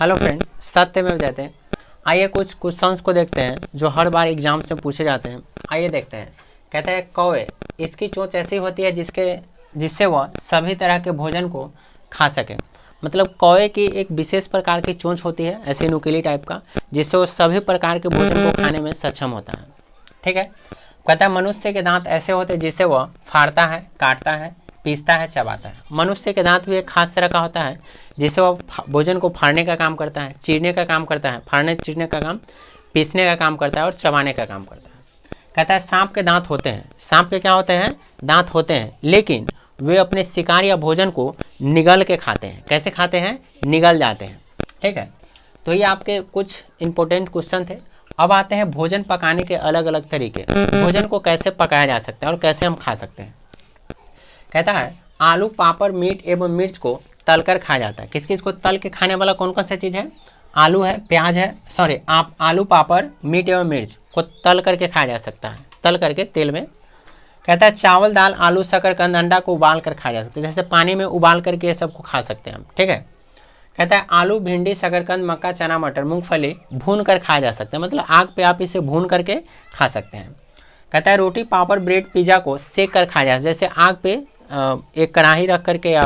hello friend सत्य में जाते हैं आइए कुछ क्वेश्चंस को देखते हैं जो हर बार एग्जाम से पूछे जाते हैं आइए देखते हैं कहते हैं कौए इसकी चोच ऐसी होती है जिसके जिससे वह सभी तरह के भोजन को खा सके मतलब कौए की एक विशेष प्रकार की चोंच होती है ऐसी नुकीली टाइप का जिससे वो सभी प्रकार के भोजन को खाने में सक्षम होता है ठीक है कहता है मनुष्य के दांत ऐसे होते हैं जिससे वह फाड़ता है काटता है पीसता है चबाता है मनुष्य के दांत भी एक खास तरह का होता है जिससे वो भोजन को फाड़ने का काम करता है चीरने का काम करता है फाड़ने चीरने का काम पीसने का काम करता है और चबाने का काम करता है कहता है सांप के दांत होते हैं सांप के क्या होते हैं दांत होते हैं लेकिन वे अपने शिकार या भोजन को निगल के खाते हैं कैसे खाते हैं निगल जाते हैं ठीक है तो ये आपके कुछ इंपॉर्टेंट क्वेश्चन थे अब आते हैं भोजन पकाने के अलग अलग तरीके भोजन को कैसे पकाया जा सकता है और कैसे हम खा सकते हैं कहता है आलू पापड़ मीट एवं मिर्च को तलकर खाया जाता है किस किस को तल के खाने वाला कौन कौन सा चीज़ है आलू है प्याज है सॉरी आप आलू पापड़ मीट एवं मिर्च को तल करके खाया जा सकता है तल करके तेल में कहता है चावल दाल आलू शकर कंद अंडा को उबाल कर खाया जा सकता है जैसे पानी में उबाल करके ये सबको खा सकते हैं हम ठीक है कहता है आलू भिंडी शकरकंद मक्का चना मटर मूंगफली भून कर खाया जा सकता है मतलब आग पे आप इसे भून करके खा सकते हैं कहता है रोटी पापड़ ब्रेड पिज़्ज़ा को सेक कर खाया जा सकता है जैसे आग पे एक कढ़ाही रख करके या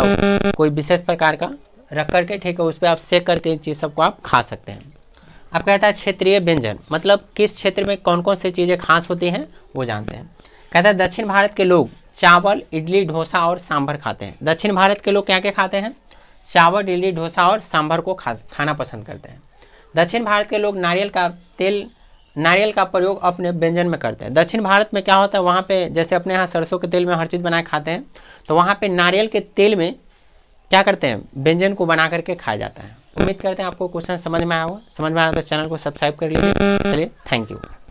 कोई विशेष प्रकार का रख करके ठीक है उस पर आप सेक करके इन चीज़ सबको आप खा सकते हैं आप कहता है क्षेत्रीय व्यंजन मतलब किस क्षेत्र में कौन कौन सी चीज़ें खास होती हैं वो जानते हैं कहता है दक्षिण भारत के लोग चावल इडली ढोसा और सांभर खाते हैं दक्षिण भारत के लोग क्या क्या खाते हैं चावल इडली डोसा और सांभर को खा खाना पसंद करते हैं दक्षिण भारत के लोग नारियल का तेल नारियल का प्रयोग अपने व्यंजन में करते हैं दक्षिण भारत में क्या होता है वहाँ पे जैसे अपने यहाँ सरसों के तेल में हर चीज़ बनाए खाते हैं तो वहाँ पे नारियल के तेल में क्या करते हैं व्यंजन को बना करके खाया जाता है उम्मीद करते हैं आपको क्वेश्चन समझ में आया होगा समझ में आया तो चैनल को सब्सक्राइब कर लीजिए चलिए थैंक यू